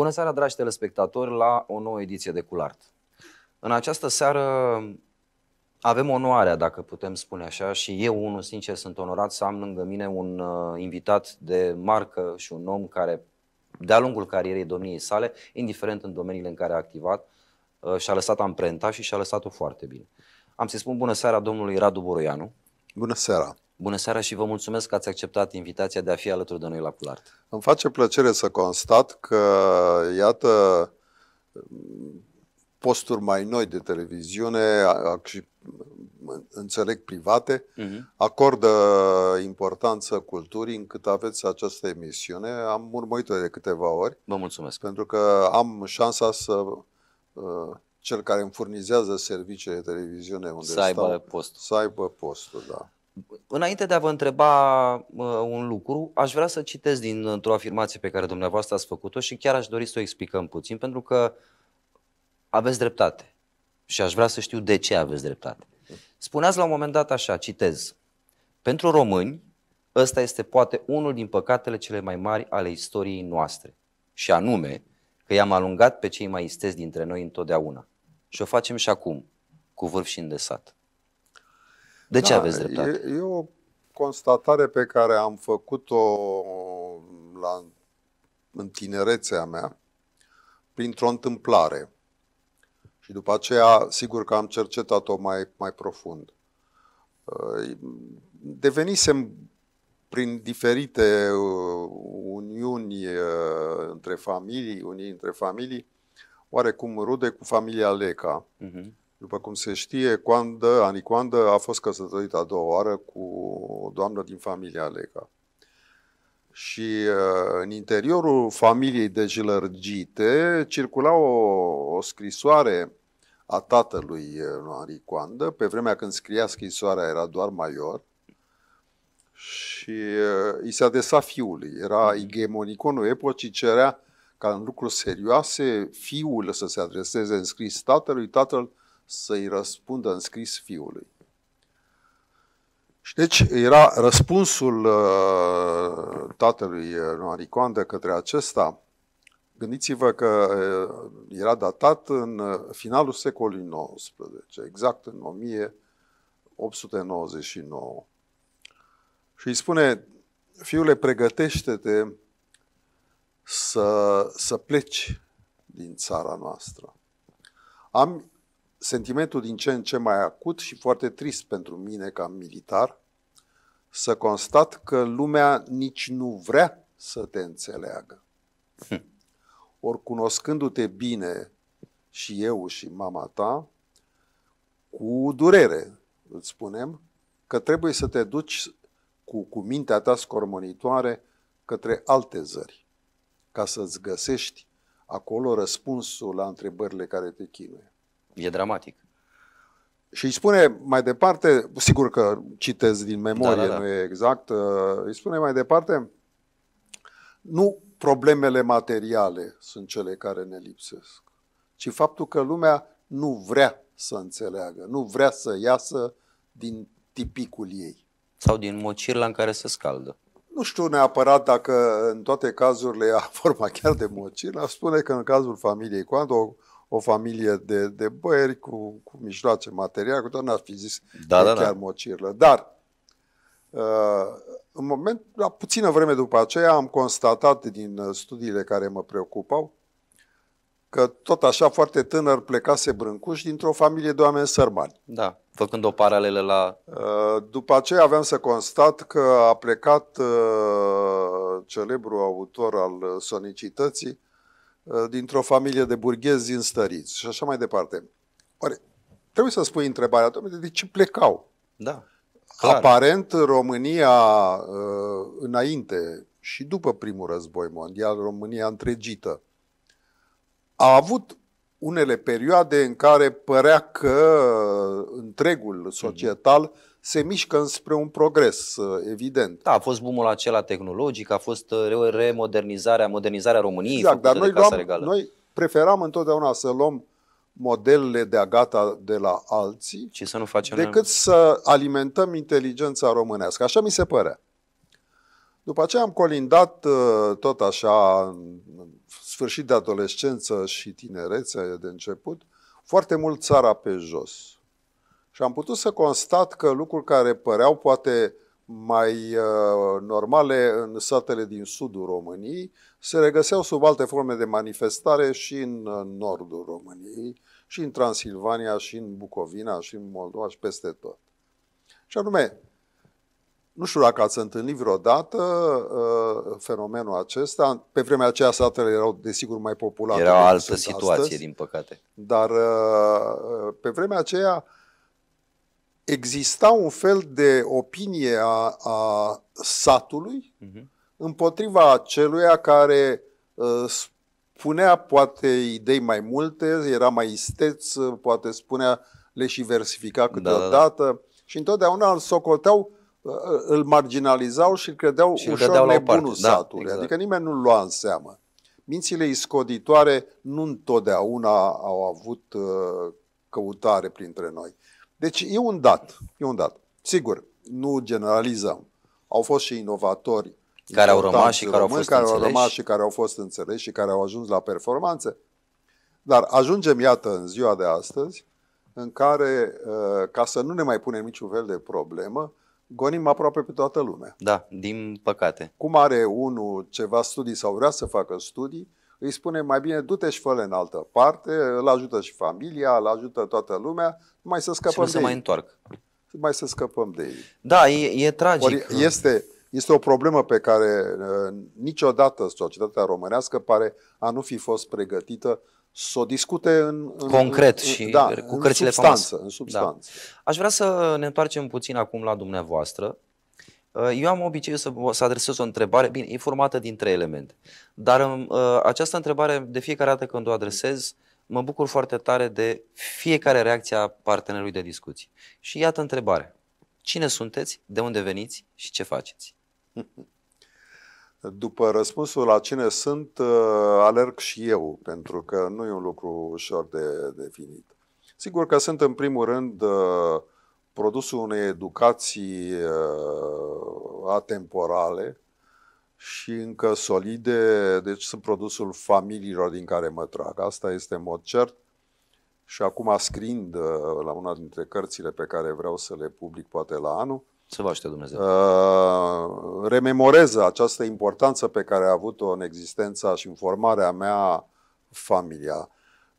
Bună seara, dragi telespectatori, la o nouă ediție de Culart. În această seară avem onoarea, dacă putem spune așa, și eu, unul sincer, sunt onorat să am lângă mine un uh, invitat de marcă și un om care, de-a lungul carierei domniei sale, indiferent în domeniile în care a activat, uh, și-a lăsat amprenta și și-a lăsat-o foarte bine. Am să-i spun bună seara domnului Radu Boroianu. Bună seara! Bună seara și vă mulțumesc că ați acceptat invitația de a fi alături de noi la Culart. Îmi face plăcere să constat că, iată, posturi mai noi de televiziune și înțeleg private, uh-huh. acordă importanță culturii încât aveți această emisiune. Am urmărit-o de câteva ori. Vă mulțumesc. Pentru că am șansa să uh, cel care îmi furnizează serviciile de televiziune unde să aibă postul. post. Să aibă postul, da. Înainte de a vă întreba un lucru, aș vrea să citesc dintr-o afirmație pe care dumneavoastră ați făcut-o și chiar aș dori să o explicăm puțin, pentru că aveți dreptate. Și aș vrea să știu de ce aveți dreptate. Spuneați la un moment dat așa, citez. Pentru români, ăsta este poate unul din păcatele cele mai mari ale istoriei noastre. Și anume, că i-am alungat pe cei mai isteți dintre noi întotdeauna. Și o facem și acum, cu vârf și îndesat. De ce da, aveți dreptate? E, e o constatare pe care am făcut-o la, în tinerețea mea printr-o întâmplare. Și după aceea, sigur că am cercetat-o mai, mai profund. Ă, devenisem prin diferite ă, uniuni ă, între familii, unii între familii, oarecum rude cu familia Leca. Uh-huh. După cum se știe, Coandă, Coandă a fost căsătorit a doua oară cu o doamnă din familia Leca. Și uh, în interiorul familiei de Gilărgite circula o, o scrisoare a tatălui uh, Ani Coandă. Pe vremea când scria scrisoarea era doar major și îi uh, se adesa fiului. Era igemoniconul epocii, cerea ca în lucruri serioase fiul să se adreseze în scris tatălui, tatăl să-i răspundă în scris fiului. Și deci era răspunsul uh, tatălui Maricoandă uh, către acesta. Gândiți-vă că uh, era datat în finalul secolului XIX, exact în 1899. Și îi spune, fiule, pregătește-te să, să pleci din țara noastră. Am sentimentul din ce în ce mai acut și foarte trist pentru mine ca militar să constat că lumea nici nu vrea să te înțeleagă. Hm. Ori cunoscându-te bine și eu și mama ta, cu durere îți spunem că trebuie să te duci cu, cu mintea ta scormonitoare către alte zări, ca să-ți găsești acolo răspunsul la întrebările care te chinuie. E dramatic. Și îi spune mai departe, sigur că citez din memorie, da, da, da. nu e exact, uh, îi spune mai departe, nu problemele materiale sunt cele care ne lipsesc, ci faptul că lumea nu vrea să înțeleagă, nu vrea să iasă din tipicul ei. Sau din mocirla în care se scaldă. Nu știu neapărat dacă în toate cazurile a forma chiar de mocirla, spune că în cazul familiei Coando, o familie de, de băieri cu, cu mijloace materiale, cu tot n-ar fi zis da, da, chiar da. mocirlă. Dar uh, în moment, la puțină vreme după aceea am constatat din uh, studiile care mă preocupau că tot așa foarte tânăr plecase Brâncuș dintr-o familie de oameni sărmani. Da, făcând o paralelă la... Uh, după aceea aveam să constat că a plecat celebrul autor al sonicității, Uh, dintr-o familie de burghezi înstăriți și așa mai departe. Ori, trebuie să spui întrebarea, domnule, de ce plecau? Da. Clar. Aparent, România uh, înainte și după primul război mondial, România întregită, a avut unele perioade în care părea că uh, întregul mhm. societal mm-hmm se mișcă înspre un progres, uh, evident. Da, a fost bumul acela tehnologic, a fost uh, remodernizarea, modernizarea României. Exact, dar noi, luam, regală. noi preferam întotdeauna să luăm modelele de agata de la alții Ce să nu facem decât noi. să alimentăm inteligența românească. Așa mi se părea. După aceea am colindat uh, tot așa, sfârșit de adolescență și tinerețe de început, foarte mult țara pe jos. Și am putut să constat că lucruri care păreau poate mai uh, normale în satele din sudul României se regăseau sub alte forme de manifestare și în uh, nordul României, și în Transilvania, și în Bucovina, și în Moldova, și peste tot. Și anume, nu știu dacă ați întâlnit vreodată uh, fenomenul acesta. Pe vremea aceea satele erau desigur mai populare. Era o altă situație, astăzi, din păcate. Dar uh, pe vremea aceea uh, exista un fel de opinie a, a satului uh-huh. împotriva celuia care uh, spunea poate idei mai multe, era mai isteț, poate spunea le și versifica câteodată da, da, da. și întotdeauna îl socoteau, ă, îl marginalizau și îl credeau și ușor nebunul da, satului, da, exact. adică nimeni nu-l lua în seamă. Mințile iscoditoare nu întotdeauna au avut ă, căutare printre noi. Deci e un dat, e un dat. Sigur, nu generalizăm. Au fost și inovatori care au rămas și care au fost care înțeleși. au rămas și care au fost înțeleși și care au ajuns la performanțe. Dar ajungem, iată, în ziua de astăzi, în care, uh, ca să nu ne mai punem niciun fel de problemă, gonim aproape pe toată lumea. Da, din păcate. Cum are unul ceva studii sau vrea să facă studii, îi spune mai bine du-te și fă în altă parte, îl ajută și familia, îl ajută toată lumea, mai să scăpăm și de să ei. mai întorc. Mai să scăpăm de ei. Da, e, e tragic. Ori este, este o problemă pe care uh, niciodată societatea românească pare a nu fi fost pregătită să o discute în, în concret în, și da, cu în substanță, În da. substanță. Da. Aș vrea să ne întoarcem puțin acum la dumneavoastră Uh, eu am obiceiul să, să adresez o întrebare, bine, e formată din trei elemente, dar um, uh, această întrebare, de fiecare dată când o adresez, mă bucur foarte tare de fiecare reacție a partenerului de discuții. Și iată întrebarea. Cine sunteți, de unde veniți și ce faceți? După răspunsul la cine sunt, uh, alerg și eu, pentru că nu e un lucru ușor de definit. Sigur că sunt în primul rând uh, produsul unei educații uh, atemporale și încă solide, deci sunt produsul familiilor din care mă trag. Asta este în mod cert. Și acum, scrind uh, la una dintre cărțile pe care vreau să le public, poate la anul, să vă aște Dumnezeu. Uh, rememorez această importanță pe care a avut-o în existența și în formarea mea familia.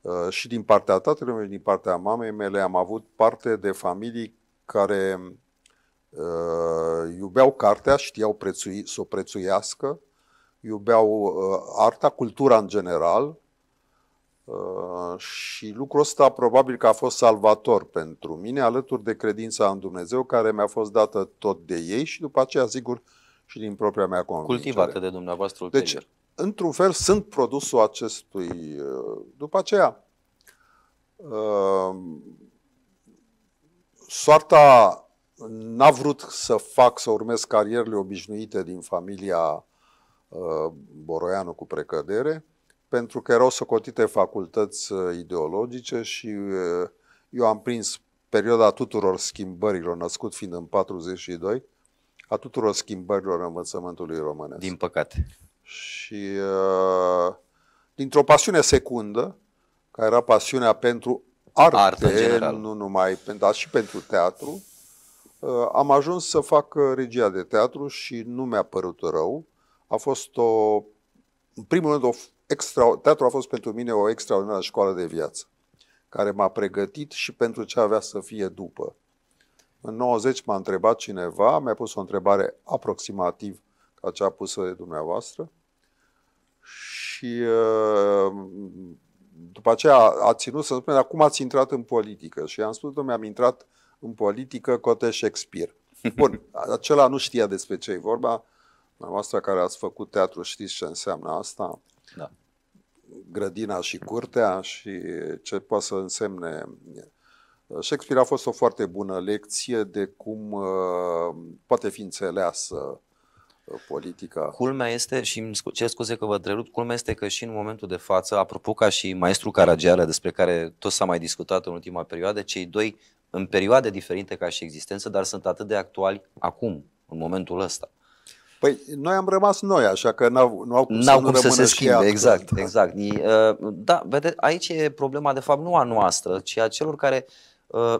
Uh, și din partea tatălui meu și din partea mamei mele am avut parte de familii care uh, iubeau cartea, știau prețui, să o prețuiască, iubeau uh, arta, cultura în general uh, și lucrul ăsta probabil că a fost salvator pentru mine, alături de credința în Dumnezeu care mi-a fost dată tot de ei și după aceea, sigur, și din propria mea convingere. Cultivată de dumneavoastră ulterior. Deci, într-un fel, sunt produsul acestui... Uh, după aceea, uh, soarta n-a vrut să fac, să urmez carierele obișnuite din familia uh, Boroianu cu precădere, pentru că erau socotite facultăți uh, ideologice și uh, eu am prins perioada tuturor schimbărilor, născut fiind în 42, a tuturor schimbărilor învățământului românesc. Din păcate. Și uh, dintr-o pasiune secundă, care era pasiunea pentru arte, arte în general. nu numai, dar și pentru teatru. Uh, am ajuns să fac uh, regia de teatru și nu mi-a părut rău. A fost o, în primul rând, o extra, teatru a fost pentru mine o extraordinară școală de viață, care m-a pregătit și pentru ce avea să fie după. În 90 m-a întrebat cineva, mi-a pus o întrebare aproximativ ca cea pusă de dumneavoastră și uh, după aceea a ținut să spună, acum ați intrat în politică. Și am spus, domnule, am intrat în politică cote Shakespeare. Bun, acela nu știa despre ce e vorba. Dumneavoastră care ați făcut teatru știți ce înseamnă asta. Da. Grădina și curtea și ce poate să însemne. Shakespeare a fost o foarte bună lecție de cum uh, poate fi înțeleasă Uh, politica. Culmea este, și îmi cer scuze că vă întrerup, culmea este că și în momentul de față, apropo ca și maestru Caragiale, despre care tot s-a mai discutat în ultima perioadă, cei doi în perioade diferite ca și existență, dar sunt atât de actuali acum, în momentul ăsta. Păi noi am rămas noi, așa că n-au, n-au cum, n-au să, cum să se schimbe. Exact, da. exact. Uh, da, vede, aici e problema de fapt nu a noastră, ci a celor care uh,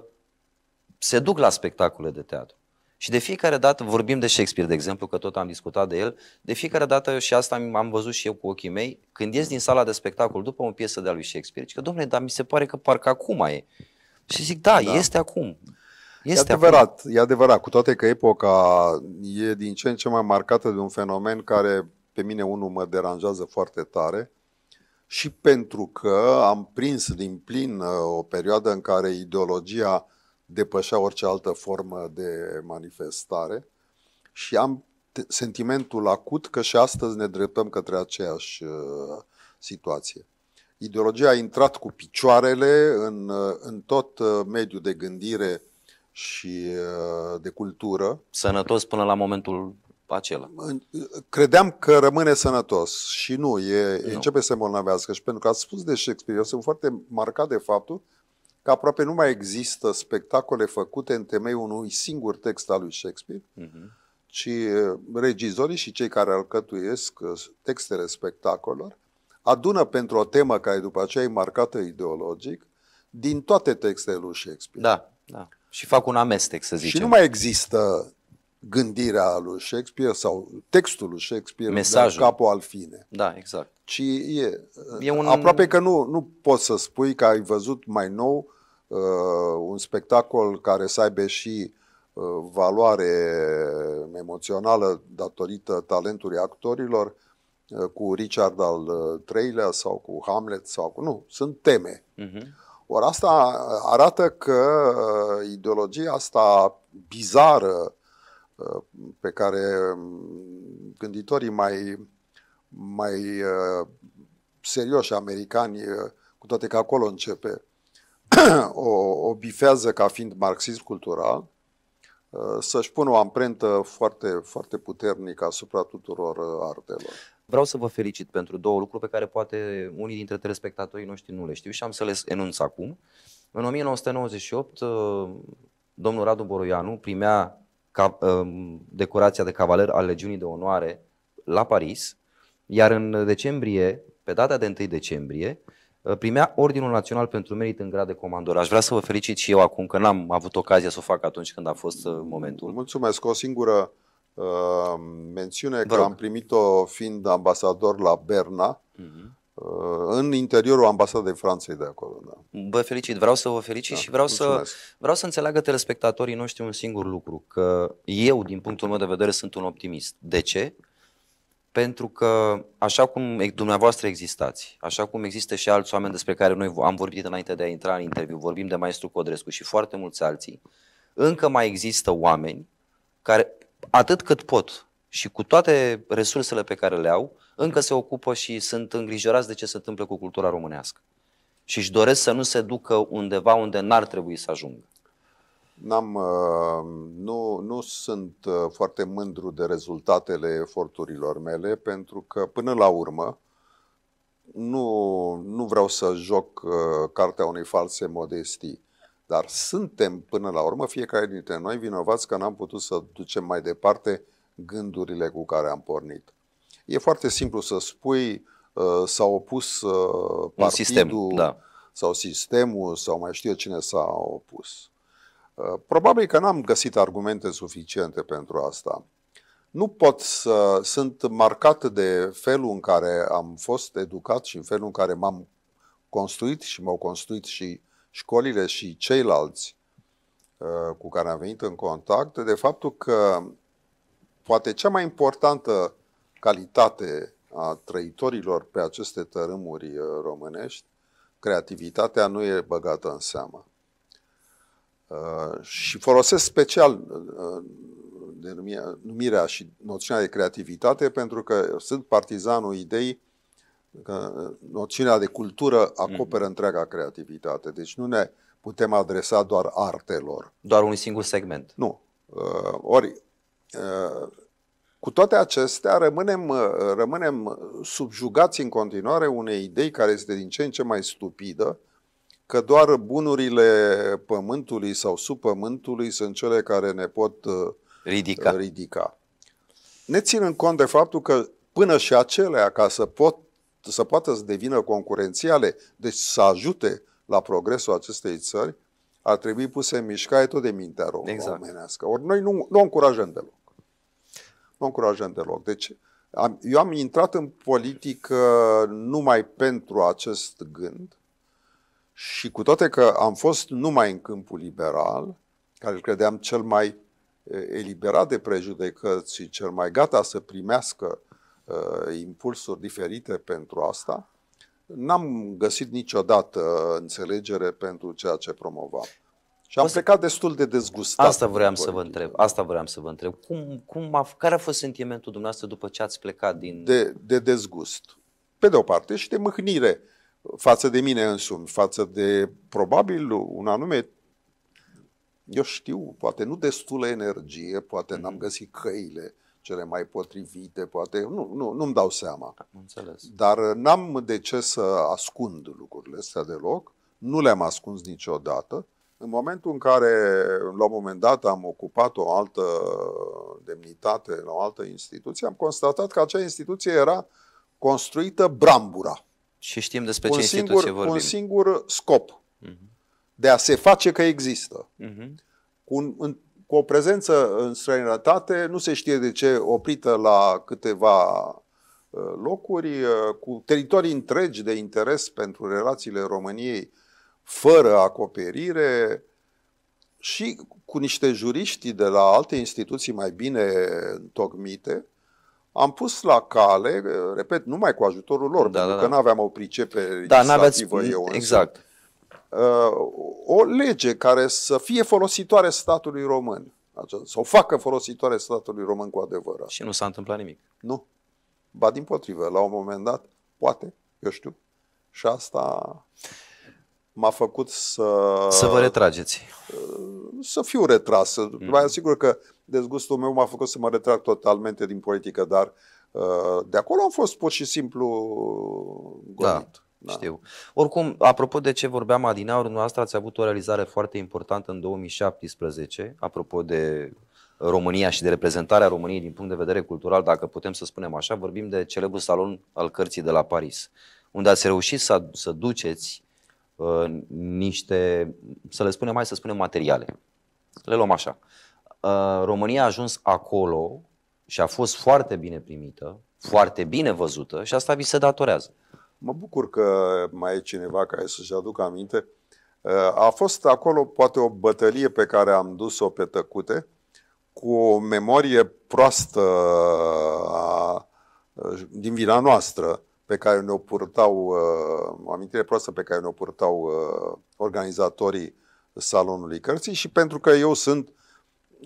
se duc la spectacole de teatru. Și de fiecare dată, vorbim de Shakespeare, de exemplu, că tot am discutat de el, de fiecare dată și asta am văzut și eu cu ochii mei, când ies din sala de spectacol după o piesă de-a lui Shakespeare, zic că, domnule, dar mi se pare că parcă acum e. Și zic, da, da. este acum. Este e adevărat, acum. e adevărat, cu toate că epoca e din ce în ce mai marcată de un fenomen care pe mine unul mă deranjează foarte tare și pentru că am prins din plin uh, o perioadă în care ideologia uh, depășea orice altă formă de manifestare și am sentimentul acut că și astăzi ne dreptăm către aceeași uh, situație. Ideologia a intrat cu picioarele în, uh, în tot uh, mediul de gândire și de cultură. Sănătos până la momentul acela. Credeam că rămâne sănătos și nu, e, nu. începe să îmbolnăvească și pentru că ați spus de Shakespeare, eu sunt foarte marcat de faptul că aproape nu mai există spectacole făcute în temeiul unui singur text al lui Shakespeare, uh-huh. ci eh, regizorii și cei care alcătuiesc eh, textele spectacolelor adună pentru o temă care după aceea e marcată ideologic din toate textele lui Shakespeare. Da, da. Și fac un amestec, să zicem. Și nu mai există gândirea lui Shakespeare sau textul lui Shakespeare Mesajul. de capul al fine. Da, exact ci e, e un... aproape că nu, nu poți să spui că ai văzut mai nou uh, un spectacol care să aibă și uh, valoare emoțională datorită talentului actorilor uh, cu Richard al III-lea uh, sau cu Hamlet sau cu... Nu, sunt teme. Uh-huh. Ori asta arată că uh, ideologia asta bizară uh, pe care um, gânditorii mai mai uh, serioși americani, uh, cu toate că acolo începe, o, o bifează ca fiind marxism cultural, uh, să-și pună o amprentă foarte, foarte puternică asupra tuturor uh, artelor. Vreau să vă felicit pentru două lucruri pe care poate unii dintre telespectatorii noștri nu le știu și am să le enunț acum. În 1998, uh, domnul Radu Boroianu primea uh, decorația de cavaler al Legiunii de Onoare la Paris iar în decembrie, pe data de 1 decembrie, uh, primea Ordinul Național pentru Merit în grad de comandor. Aș vrea să vă felicit și eu acum, că n-am avut ocazia să o fac atunci când a fost uh, momentul. Mulțumesc. O singură uh, mențiune, că am primit-o fiind ambasador la Berna, uh-huh. uh, în interiorul ambasadei Franței de acolo. Da. Vă felicit, vreau să vă felicit da, și vreau mulțumesc. să, vreau să înțeleagă telespectatorii noștri un singur lucru, că eu, din punctul meu de vedere, sunt un optimist. De ce? pentru că așa cum dumneavoastră existați, așa cum există și alți oameni despre care noi am vorbit înainte de a intra în interviu, vorbim de maestru Codrescu și foarte mulți alții, încă mai există oameni care atât cât pot și cu toate resursele pe care le au, încă se ocupă și sunt îngrijorați de ce se întâmplă cu cultura românească. Și își doresc să nu se ducă undeva unde n-ar trebui să ajungă. N-am, uh, nu, nu sunt uh, foarte mândru de rezultatele eforturilor mele, pentru că până la urmă nu, nu vreau să joc uh, cartea unei false modestii, dar suntem până la urmă fiecare dintre noi vinovați că n-am putut să ducem mai departe gândurile cu care am pornit. E foarte simplu să spui, s-a opus partidul sistem, da. sau sistemul sau mai știu eu cine s-a opus Probabil că n-am găsit argumente suficiente pentru asta. Nu pot să sunt marcat de felul în care am fost educat și în felul în care m-am construit și m-au construit și școlile și ceilalți uh, cu care am venit în contact, de faptul că poate cea mai importantă calitate a trăitorilor pe aceste tărâmuri uh, românești, creativitatea nu e băgată în seamă. Uh, și folosesc special uh, denumirea, numirea și noțiunea de creativitate pentru că sunt partizanul ideii că uh, noțiunea de cultură acoperă mm. întreaga creativitate. Deci nu ne putem adresa doar artelor. Doar un singur segment. Nu. Uh, ori, uh, cu toate acestea, rămânem, uh, rămânem subjugați în continuare unei idei care este din ce în ce mai stupidă, că doar bunurile pământului sau subpământului sunt cele care ne pot uh, ridica. Uh, ridica. Ne ținând cont de faptul că până și acelea, ca să, pot, să poată să devină concurențiale, deci să ajute la progresul acestei țări, ar trebui puse în mișcare tot de mintea rom- exact. Ori noi nu, nu o încurajăm deloc. Nu o încurajăm deloc. Deci am, eu am intrat în politică numai pentru acest gând, și cu toate că am fost numai în câmpul liberal, care îl credeam cel mai eliberat de prejudecăți și cel mai gata să primească uh, impulsuri diferite pentru asta, n-am găsit niciodată înțelegere pentru ceea ce promovam. Și am asta, plecat destul de dezgustat. Asta vreau să vă întreb. Asta vreau să vă întreb. Cum, cum a, care a fost sentimentul dumneavoastră după ce ați plecat din... De, de dezgust. Pe de o parte și de mâhnire. Uh, față de mine însumi, față de probabil un anume, eu știu, poate nu destulă energie, poate n-am mhm. găsit căile cele mai potrivite, poate, nu, nu, nu-mi dau seama. Înțeles. Dar n-am de ce să ascund lucrurile astea deloc, nu le-am ascuns niciodată. În momentul în care, la un moment dat, am ocupat o altă demnitate la o altă instituție, am constatat că acea instituție era construită brambura. Și știm despre un ce singur, instituție vorbim. Un singur scop uh-huh. de a se face că există. Uh-huh. Cu, un, în, cu o prezență în străinătate, nu se știe de ce oprită la câteva uh, locuri, uh, cu teritorii întregi de interes pentru relațiile României fără acoperire și cu niște juriști de la alte instituții mai bine tocmite, am pus la cale, repet, numai cu ajutorul lor, da, pentru da, că da. nu aveam o pricepere da, legislativă eu însă, Exact. Uh, o lege care să fie folositoare statului român, să o facă folositoare statului român cu adevărat. Și nu s-a întâmplat nimic. Nu. Ba din potrivă, la un moment dat, poate, eu știu, și asta m-a făcut să... Să vă retrageți. Uh, să fiu retras. Mm. Mai asigur că dezgustul meu m-a făcut să mă retrag totalmente din politică, dar uh, de acolo am fost pur și simplu gonit. Da. Da. Știu. Oricum, apropo de ce vorbeam adineauri, noastră ați avut o realizare foarte importantă în 2017, apropo de România și de reprezentarea României din punct de vedere cultural, dacă putem să spunem așa, vorbim de celebrul salon al cărții de la Paris, unde ați reușit să, să duceți uh, niște, să le spunem mai să spunem materiale, le luăm așa. Uh, România a ajuns acolo și a fost foarte bine primită, foarte bine văzută și asta vi se datorează. Mă bucur că mai e cineva care să-și aducă aminte. Uh, a fost acolo poate o bătălie pe care am dus-o pe tăcute cu o memorie proastă a, din vina noastră pe care ne-o purtau, uh, o amintire proastă pe care ne-o purtau organizatorii Salonului Cărții și pentru că eu sunt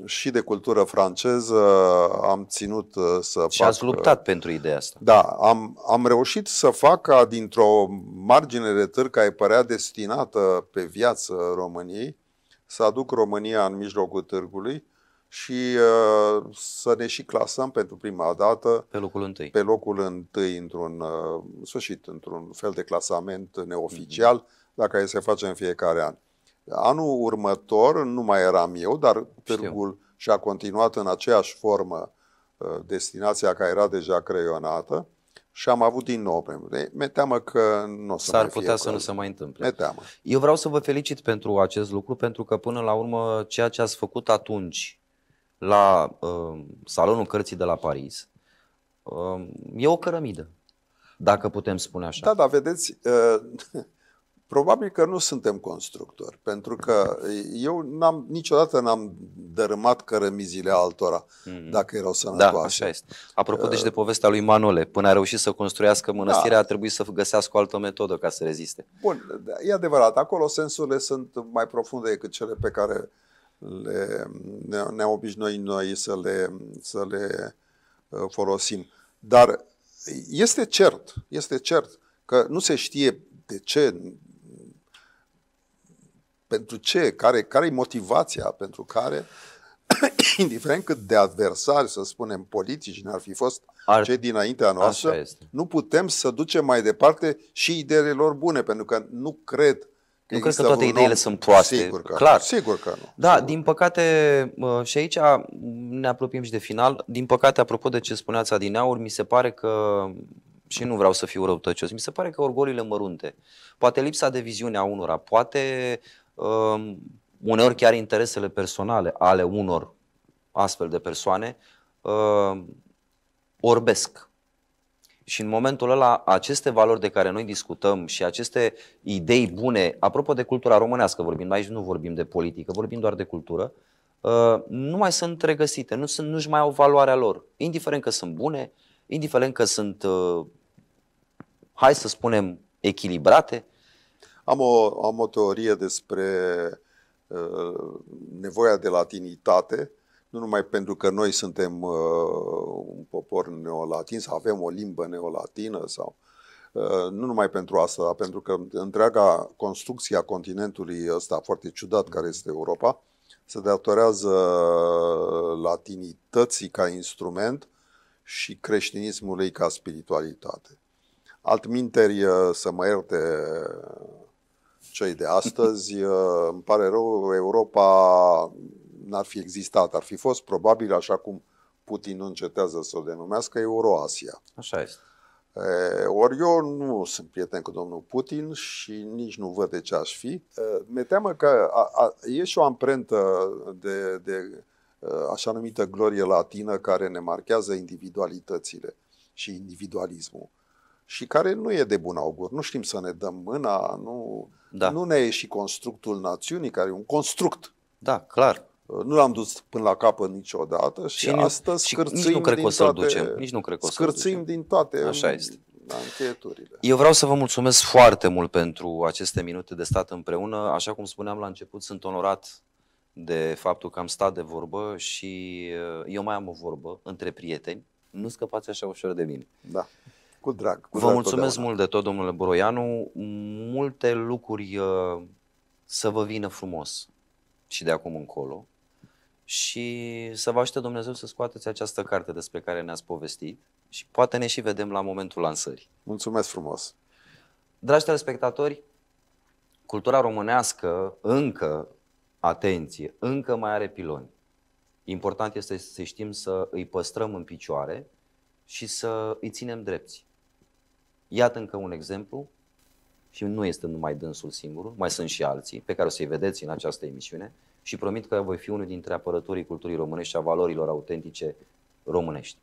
și de cultură franceză, am ținut uh, să și fac... ați uh, luptat pentru ideea asta. Da, am, am reușit să fac ca dintr-o margine de târg care părea destinată pe viață României, să aduc România în mijlocul târgului și uh, să ne și clasăm pentru prima dată pe locul întâi, pe locul întâi într-un uh, sfârșit, într-un fel de clasament neoficial, mm-hmm. la care se face în fiecare an. Anul următor nu mai eram eu, dar târgul Știu. și-a continuat în aceeași formă uh, destinația care era deja creionată și am avut din nou premiul. Mi-e teamă că nu o să S-ar putea fie să nu se mai întâmple. Mi-e teamă. Eu vreau să vă felicit pentru acest lucru, pentru că până la urmă ceea ce ați făcut atunci la uh, Salonul Cărții de la Paris uh, e o cărămidă, dacă putem spune așa. Da, da, vedeți, uh, Probabil că nu suntem constructori, pentru că eu n-am, niciodată n-am dărâmat cărămizile altora, mm-hmm. dacă erau sănătoase. Da, așa este. Apropo, deci, de uh, povestea lui Manole, până a reușit să construiască da. mănăstirea, da. a trebuit să găsească o altă metodă ca să reziste. Bun, da, e adevărat. Acolo sensurile sunt mai profunde decât cele pe care le, ne, ne-am obișnuit noi să le, să le uh, folosim. Dar este cert, este cert că nu se știe de ce pentru ce? Care, care e motivația pentru care, indiferent cât de adversari, să spunem, politici ne-ar fi fost ar... cei dinaintea noastră, nu putem să ducem mai departe și ideile lor bune, pentru că nu cred nu cred că toate ideile om, sunt proaste. Sigur că, clar. Sigur că nu. Da, sigur. din păcate, și aici ne apropiem și de final, din păcate, apropo de ce spuneați adineauri, mi se pare că, și nu vreau să fiu răutăcios, mi se pare că orgolile mărunte, poate lipsa de viziune a unora, poate uneori chiar interesele personale ale unor astfel de persoane orbesc. Și în momentul ăla, aceste valori de care noi discutăm și aceste idei bune, apropo de cultura românească vorbim, aici nu vorbim de politică, vorbim doar de cultură, nu mai sunt regăsite, nu sunt, nu-și mai au valoarea lor. Indiferent că sunt bune, indiferent că sunt, hai să spunem, echilibrate, am o, am o teorie despre uh, nevoia de latinitate, nu numai pentru că noi suntem uh, un popor neolatin sau avem o limbă neolatină sau uh, nu numai pentru asta, pentru că întreaga construcție a continentului ăsta foarte ciudat care este Europa se datorează latinității ca instrument și creștinismului ca spiritualitate. Altminteri, uh, să mă ierte cei de astăzi. Uh, îmi pare rău, Europa n-ar fi existat. Ar fi fost probabil, așa cum Putin încetează să o denumească, Euroasia. Așa este. Ori eu nu sunt prieten cu domnul Putin și nici nu văd de ce aș fi. Mi-e teamă că a, a, e și o amprentă de, de așa numită glorie latină care ne marchează individualitățile și individualismul și care nu e de bun augur. Nu știm să ne dăm mâna, nu, da. nu ne e și constructul națiunii, care e un construct. Da, clar. Uh, nu l-am dus până la capăt niciodată și, și astăzi și nici nu cred că o să-l ducem. Nici nu cred că o să ducem. din toate Așa este. Eu vreau să vă mulțumesc foarte mult pentru aceste minute de stat împreună. Așa cum spuneam la început, sunt onorat de faptul că am stat de vorbă și uh, eu mai am o vorbă între prieteni. Nu scăpați așa ușor de mine. Da. Cu drag. Cu Vă drag mulțumesc mult de tot, domnule Boroianu. Multe lucruri uh, să vă vină frumos și de acum încolo. Și să vă ajute Dumnezeu să scoateți această carte despre care ne-ați povestit și poate ne și vedem la momentul lansării. Mulțumesc frumos! Dragi telespectatori, cultura românească încă, atenție, încă mai are piloni. Important este să știm să îi păstrăm în picioare și să îi ținem drepți. Iată încă un exemplu și nu este numai dânsul singurul, mai sunt și alții pe care o să-i vedeți în această emisiune și promit că voi fi unul dintre apărătorii culturii românești și a valorilor autentice românești.